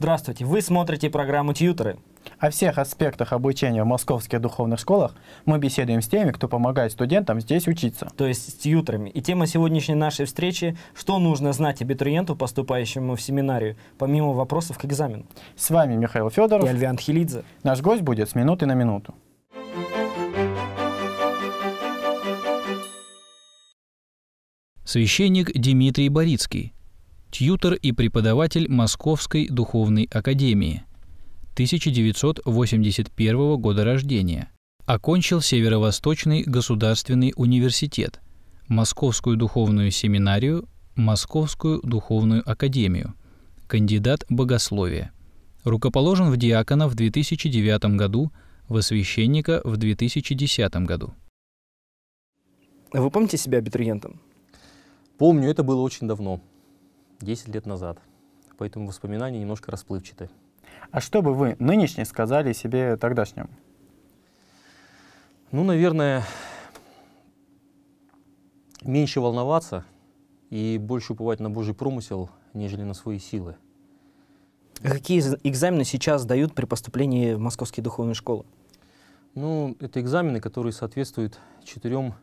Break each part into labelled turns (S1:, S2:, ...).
S1: Здравствуйте, вы смотрите программу Тьюторы. О всех аспектах обучения в московских духовных школах мы беседуем с теми, кто помогает студентам здесь учиться. То есть с тьютерами. И тема сегодняшней нашей встречи – что нужно знать абитуриенту, поступающему в семинарию,
S2: помимо вопросов к экзамену. С вами Михаил Федоров и Альвиан Хилидзе. Наш гость будет с минуты на минуту. Священник Дмитрий Борицкий – тьютор и преподаватель Московской духовной академии, 1981 года рождения. Окончил Северо-Восточный государственный университет, Московскую духовную семинарию, Московскую духовную академию, кандидат богословия. Рукоположен в диакона в 2009 году, во священника в 2010 году. Вы помните себя абитуриентом? Помню, это было очень давно. 10 лет назад, поэтому воспоминания немножко расплывчаты. А что бы вы нынешне сказали себе тогдашнему? Ну, наверное, меньше волноваться и больше уповать на Божий промысел, нежели на свои силы.
S1: Какие экзамены сейчас дают при поступлении в московские духовные школы?
S2: Ну, это экзамены, которые соответствуют четырем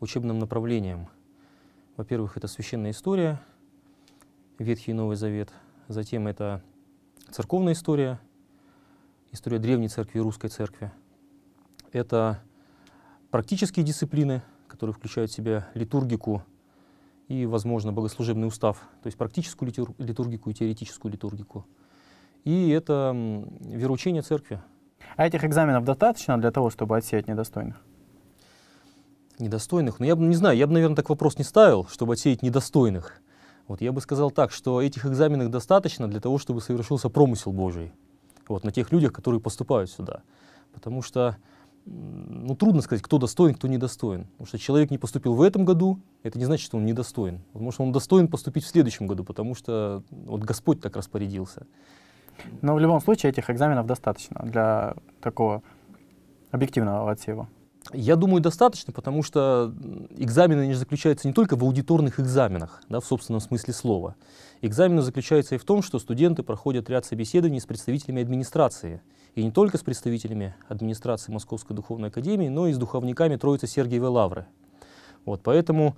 S2: учебным направлениям. Во-первых, это священная история – Ветхий и Новый Завет. Затем это церковная история, история Древней Церкви и Русской Церкви. Это практические дисциплины, которые включают в себя литургику и, возможно, богослужебный устав, то есть практическую литур литургику и теоретическую литургику. И это вероучение церкви. А этих экзаменов достаточно для того, чтобы отсеять недостойных? Недостойных? Ну, я бы, не знаю, я бы, наверное, так вопрос не ставил, чтобы отсеять недостойных. Вот я бы сказал так, что этих экзаменов достаточно для того, чтобы совершился промысел Божий вот, на тех людях, которые поступают сюда. Потому что ну, трудно сказать, кто достоин, кто недостоин. Потому что человек не поступил в этом году, это не значит, что он недостоин. Потому что он достоин поступить в следующем году, потому что вот Господь так распорядился. Но в любом случае этих экзаменов достаточно для такого объективного отсева. Я думаю, достаточно, потому что экзамены не заключаются не только в аудиторных экзаменах, да, в собственном смысле слова. Экзамены заключаются и в том, что студенты проходят ряд собеседований с представителями администрации. И не только с представителями администрации Московской Духовной Академии, но и с духовниками Троицы Сергиевой Лавры. Вот, поэтому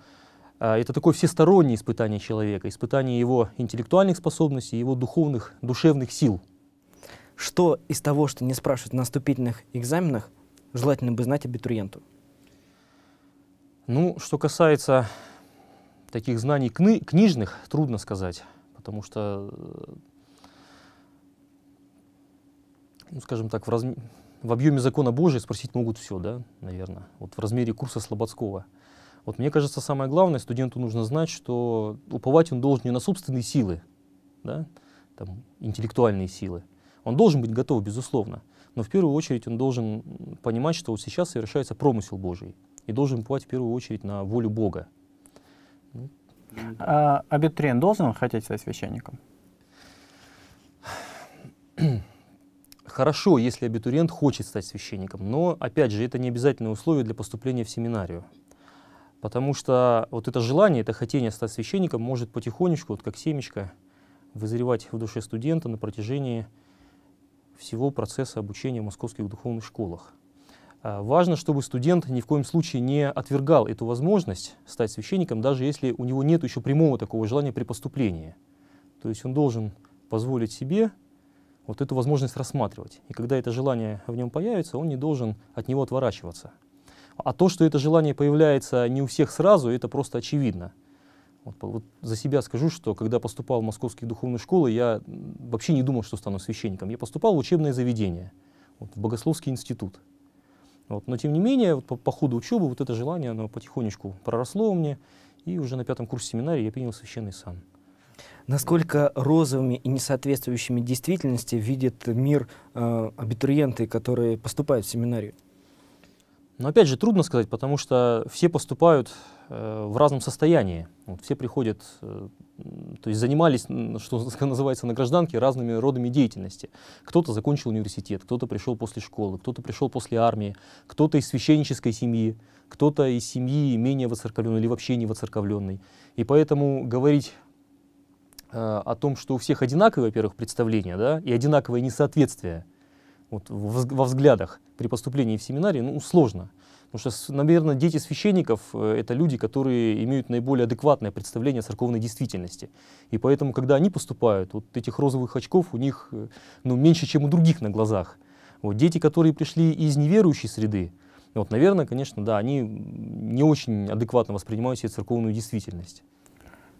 S2: а, это такое всестороннее испытание человека, испытание его интеллектуальных способностей, его духовных, душевных сил. Что из того, что не спрашивают на вступительных экзаменах, желательно бы знать абитуриенту? Ну, что касается таких знаний кни книжных, трудно сказать, потому что, э, ну, скажем так, в, разм... в объеме закона Божия спросить могут все, да, наверное, вот в размере курса Слободского. Вот мне кажется, самое главное, студенту нужно знать, что уповать он должен не на собственные силы, да, там, интеллектуальные силы. Он должен быть готов, безусловно. Но в первую очередь он должен понимать, что вот сейчас совершается промысел Божий и должен платить в первую очередь на волю Бога. А абитуриент должен хотеть стать священником? Хорошо, если абитуриент хочет стать священником, но, опять же, это не обязательное условие для поступления в семинарию. Потому что вот это желание, это хотение стать священником может потихонечку, вот как семечко, вызревать в душе студента на протяжении всего процесса обучения в московских духовных школах. А, важно, чтобы студент ни в коем случае не отвергал эту возможность стать священником, даже если у него нет еще прямого такого желания при поступлении. То есть он должен позволить себе вот эту возможность рассматривать. И когда это желание в нем появится, он не должен от него отворачиваться. А то, что это желание появляется не у всех сразу, это просто очевидно. Вот, вот за себя скажу, что когда поступал в московские духовные школы, я вообще не думал, что стану священником. Я поступал в учебное заведение, вот, в богословский институт. Вот, но тем не менее, вот, по, по ходу учебы вот это желание оно потихонечку проросло у меня, и уже на пятом курсе семинария я принял священный сан.
S1: Насколько розовыми и несоответствующими действительности видят мир э, абитуриенты, которые поступают в семинарию?
S2: Но опять же, трудно сказать, потому что все поступают э, в разном состоянии. Вот, все приходят, э, то есть занимались, что называется, на гражданке разными родами деятельности. Кто-то закончил университет, кто-то пришел после школы, кто-то пришел после армии, кто-то из священнической семьи, кто-то из семьи менее воцерковленной или вообще не воцерковленной. И поэтому говорить э, о том, что у всех одинаковые, во-первых, представления да, и одинаковое несоответствие – вот, во взглядах при поступлении в семинарий, ну, сложно. Потому что, наверное, дети священников э, — это люди, которые имеют наиболее адекватное представление о церковной действительности. И поэтому, когда они поступают, вот этих розовых очков у них э, ну, меньше, чем у других на глазах. Вот дети, которые пришли из неверующей среды, вот, наверное, конечно, да, они не очень адекватно воспринимают себе церковную действительность.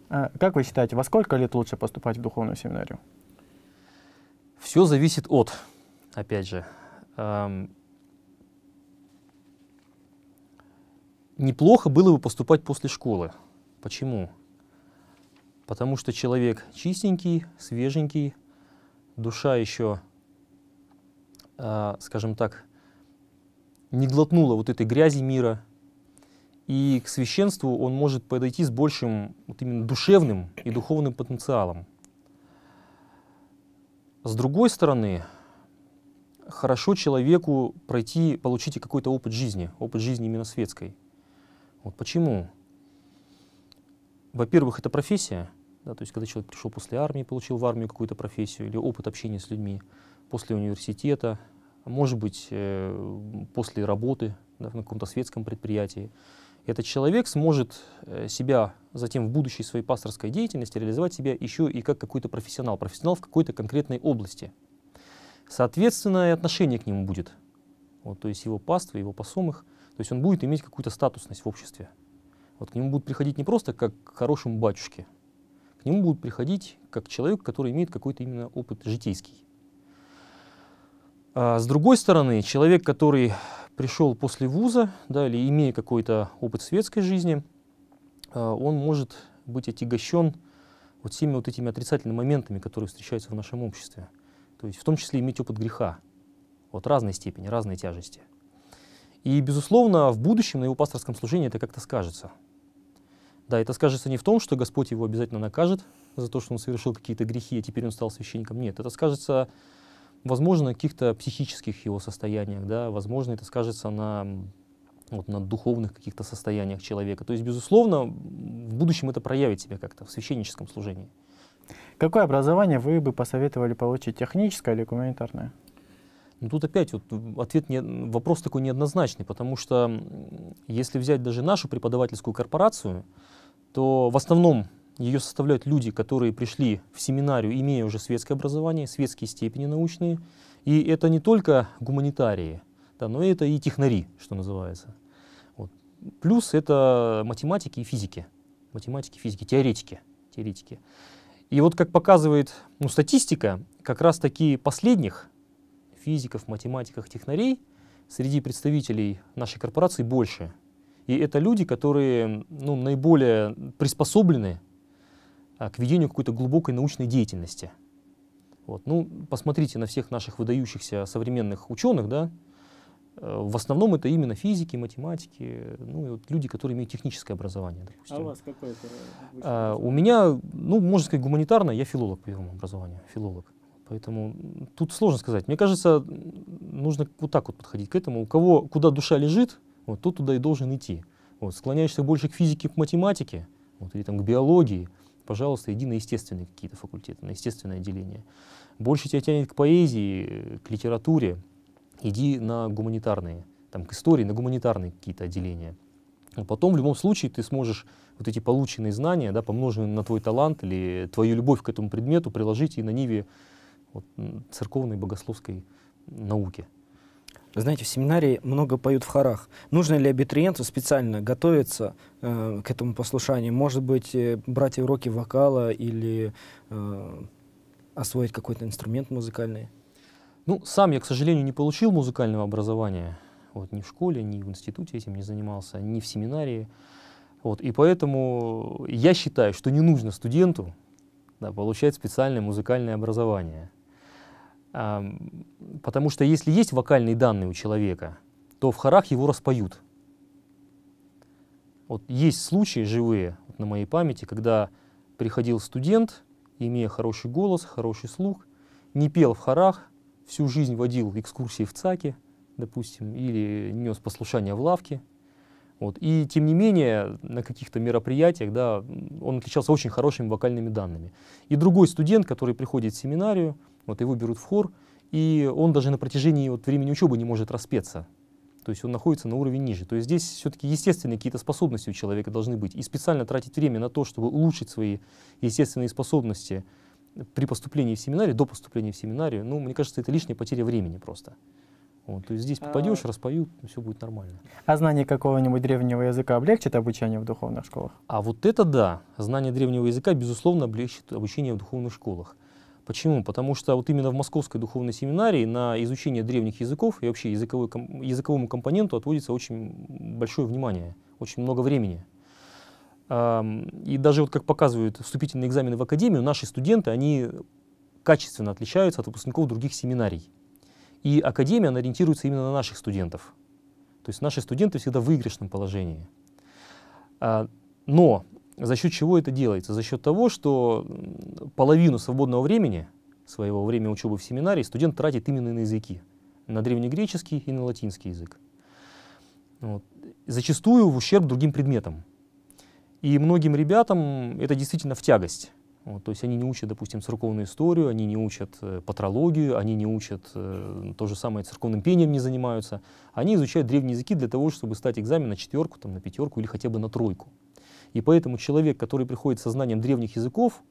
S2: А как вы считаете, во сколько лет лучше поступать в духовную семинарию? Все зависит от опять же, эм, неплохо было бы поступать после школы. Почему? Потому что человек чистенький, свеженький, душа еще, э, скажем так, не глотнула вот этой грязи мира, и к священству он может подойти с большим вот именно душевным и духовным потенциалом. С другой стороны, хорошо человеку пройти, получить какой-то опыт жизни, опыт жизни именно светской. Вот почему? Во-первых, это профессия, да, то есть когда человек пришел после армии, получил в армию какую-то профессию или опыт общения с людьми, после университета, может быть, э, после работы да, на каком-то светском предприятии, этот человек сможет э, себя затем в будущей своей пасторской деятельности реализовать себя еще и как какой-то профессионал, профессионал в какой-то конкретной области – Соответственно, и отношение к нему будет. Вот, то есть его паства, его посомых. То есть он будет иметь какую-то статусность в обществе. Вот к нему будут приходить не просто как к хорошему батюшке, к нему будут приходить как человек, который имеет какой-то именно опыт житейский. А с другой стороны, человек, который пришел после вуза, да, или имея какой-то опыт светской жизни, а, он может быть отягощен вот всеми вот этими отрицательными моментами, которые встречаются в нашем обществе то есть в том числе иметь опыт греха. Вот разной степени, разной тяжести. И, безусловно, в будущем на его пасторском служении это как-то скажется. Да, это скажется не в том, что Господь его обязательно накажет за то, что он совершил какие-то грехи, а теперь он стал священником. Нет, это скажется, возможно, на каких-то психических его состояниях, да, возможно, это скажется на, вот, на духовных каких-то состояниях человека. То есть, безусловно, в будущем это проявит себя как-то в священническом служении. Какое образование вы бы посоветовали получить, техническое или гуманитарное? Ну, тут опять вот ответ не, вопрос такой неоднозначный, потому что если взять даже нашу преподавательскую корпорацию, то в основном ее составляют люди, которые пришли в семинарию, имея уже светское образование, светские степени научные. И это не только гуманитарии, да, но это и технари, что называется. Вот. Плюс это математики и физики. Математики, физики, теоретики. теоретики. И вот как показывает ну, статистика, как раз таки последних физиков, математиков, технарей среди представителей нашей корпорации больше. И это люди, которые ну, наиболее приспособлены а, к ведению какой-то глубокой научной деятельности. Вот. Ну, посмотрите на всех наших выдающихся современных ученых, да, Э, в основном это именно физики, математики, ну, и вот люди, которые имеют техническое образование.
S1: Допустим. А у вас какое это? А,
S2: у меня, ну, можно сказать, гуманитарное, я филолог по первому образованию, филолог. Поэтому тут сложно сказать. Мне кажется, нужно вот так вот подходить к этому. У кого, куда душа лежит, вот, тот туда и должен идти. Вот, склоняешься больше к физике, к математике, вот, или там, к биологии, пожалуйста, иди на естественные какие-то факультеты, на естественное отделение. Больше тебя тянет к поэзии, к литературе, иди на гуманитарные, там, к истории, на гуманитарные какие-то отделения. Но потом в любом случае ты сможешь вот эти полученные знания, да, помноженные на твой талант или твою любовь к этому предмету, приложить и на ниве вот, церковной богословской науки. знаете, в семинарии
S1: много поют в хорах. Нужно ли абитуриенту специально готовиться э, к этому послушанию? Может быть, э, брать уроки вокала или э, освоить какой-то
S2: инструмент музыкальный? Ну, сам я, к сожалению, не получил музыкального образования. Вот, ни в школе, ни в институте этим не занимался, ни в семинарии. Вот, и поэтому я считаю, что не нужно студенту да, получать специальное музыкальное образование. А, потому что если есть вокальные данные у человека, то в хорах его распоют. Вот есть случаи живые вот на моей памяти, когда приходил студент, имея хороший голос, хороший слух, не пел в хорах, всю жизнь водил экскурсии в ЦАКе, допустим, или нес послушание в лавке. Вот. И тем не менее, на каких-то мероприятиях да, он отличался очень хорошими вокальными данными. И другой студент, который приходит в семинарию, вот его берут в хор, и он даже на протяжении вот, времени учебы не может распеться. То есть он находится на уровне ниже. То есть здесь все-таки естественные какие-то способности у человека должны быть. И специально тратить время на то, чтобы улучшить свои естественные способности – при поступлении в семинарию, до поступления в семинарию, ну, мне кажется, это лишняя потеря времени просто. Вот, то есть здесь а. попадешь, распоют, все будет нормально. А знание какого-нибудь древнего языка облегчит обучение в духовных школах? А вот это да. Знание древнего языка, безусловно, облегчит обучение в духовных школах. Почему? Потому что вот именно в Московской духовной семинарии на изучение древних языков и вообще языковой, языковому компоненту отводится очень большое внимание, очень много времени. И даже вот как показывают вступительные экзамены в академию, наши студенты, они качественно отличаются от выпускников других семинарий. И академия, она ориентируется именно на наших студентов. То есть наши студенты всегда в выигрышном положении. А, но за счет чего это делается? За счет того, что половину свободного времени, своего времени учебы в семинарии, студент тратит именно на языки. На древнегреческий и на латинский язык. Вот. Зачастую в ущерб другим предметам. И многим ребятам это действительно в тягость. Вот, то есть они не учат, допустим, церковную историю, они не учат э, патрологию, они не учат э, то же самое церковным пением не занимаются. Они изучают древние языки для того, чтобы стать экзамен на четверку, там, на пятерку или хотя бы на тройку. И поэтому человек, который приходит со знанием древних языков,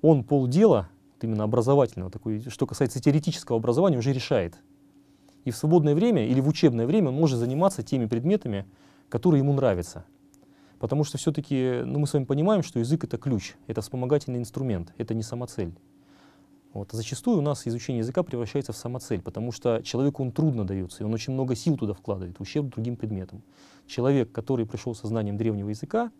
S2: он полдела, именно образовательного, такой, что касается теоретического образования, уже решает. И в свободное время или в учебное время он может заниматься теми предметами, которые ему нравятся. Потому что все-таки ну, мы с вами понимаем, что язык — это ключ, это вспомогательный инструмент, это не самоцель. Вот. А зачастую у нас изучение языка превращается в самоцель, потому что человеку он трудно дается, и он очень много сил туда вкладывает, в ущерб другим предметам. Человек, который пришел со знанием древнего языка,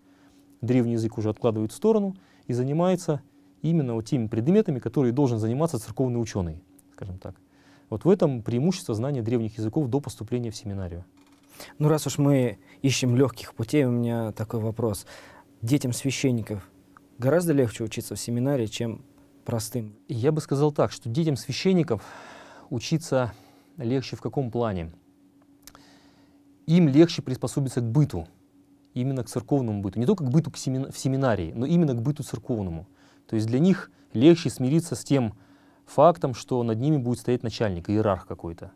S2: древний язык уже откладывает в сторону и занимается именно вот теми предметами, которые должен заниматься церковный ученый, скажем так. Вот в этом преимущество знания древних языков до поступления в семинарию.
S1: Ну, раз уж мы ищем легких путей, у меня такой вопрос. Детям священников гораздо легче учиться в семинаре, чем простым? Я бы сказал так, что
S2: детям священников учиться легче в каком плане? Им легче приспособиться к быту, именно к церковному быту. Не только к быту к семина в семинарии, но именно к быту церковному. То есть для них легче смириться с тем фактом, что над ними будет стоять начальник, иерарх какой-то.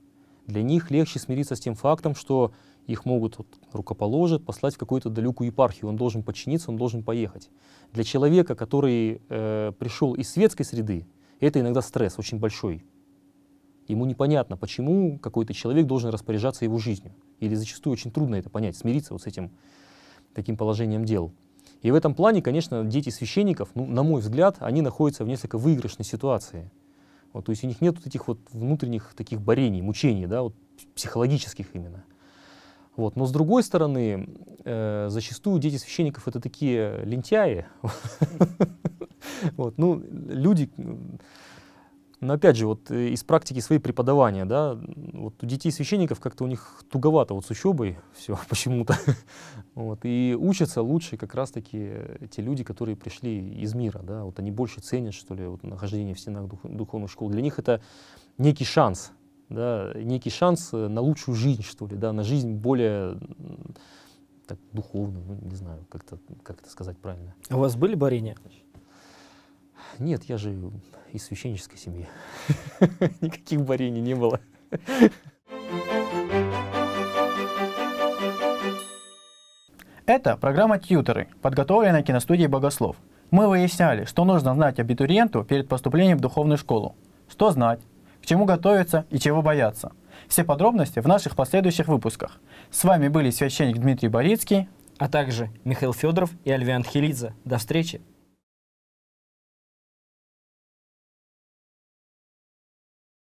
S2: Для них легче смириться с тем фактом, что их могут вот, рукоположить, послать в какую-то далекую епархию. Он должен подчиниться, он должен поехать. Для человека, который э, пришел из светской среды, это иногда стресс очень большой. Ему непонятно, почему какой-то человек должен распоряжаться его жизнью. Или зачастую очень трудно это понять, смириться вот с этим таким положением дел. И в этом плане, конечно, дети священников, ну, на мой взгляд, они находятся в несколько выигрышной ситуации. Вот, то есть у них нет вот этих вот внутренних таких борений, мучений, да, вот психологических именно. Вот. Но с другой стороны, э, зачастую дети священников это такие лентяи. Вот, ну, люди, но опять же, вот э, из практики своей преподавания, да, вот у детей священников как-то у них туговато вот с учебой все почему-то. Вот, и учатся лучше как раз-таки э, те люди, которые пришли из мира, да, вот они больше ценят, что ли, вот нахождение в стенах дух, духовных школ. Для них это некий шанс, да, некий шанс э, на лучшую жизнь, что ли, да, на жизнь более так, духовную, ну, не знаю, как, -то, как это сказать правильно. А у вас были борения? Нет, я же из священнической семьи. Никаких борений не было. Это программа «Тьютеры», подготовленная киностудией «Богослов». Мы выясняли, что нужно знать абитуриенту перед поступлением в духовную школу. Что знать, к чему готовиться и чего бояться. Все подробности в наших последующих выпусках.
S1: С вами были священник Дмитрий Борицкий, а также Михаил Федоров и Альвиан Хилидзе.
S2: До встречи!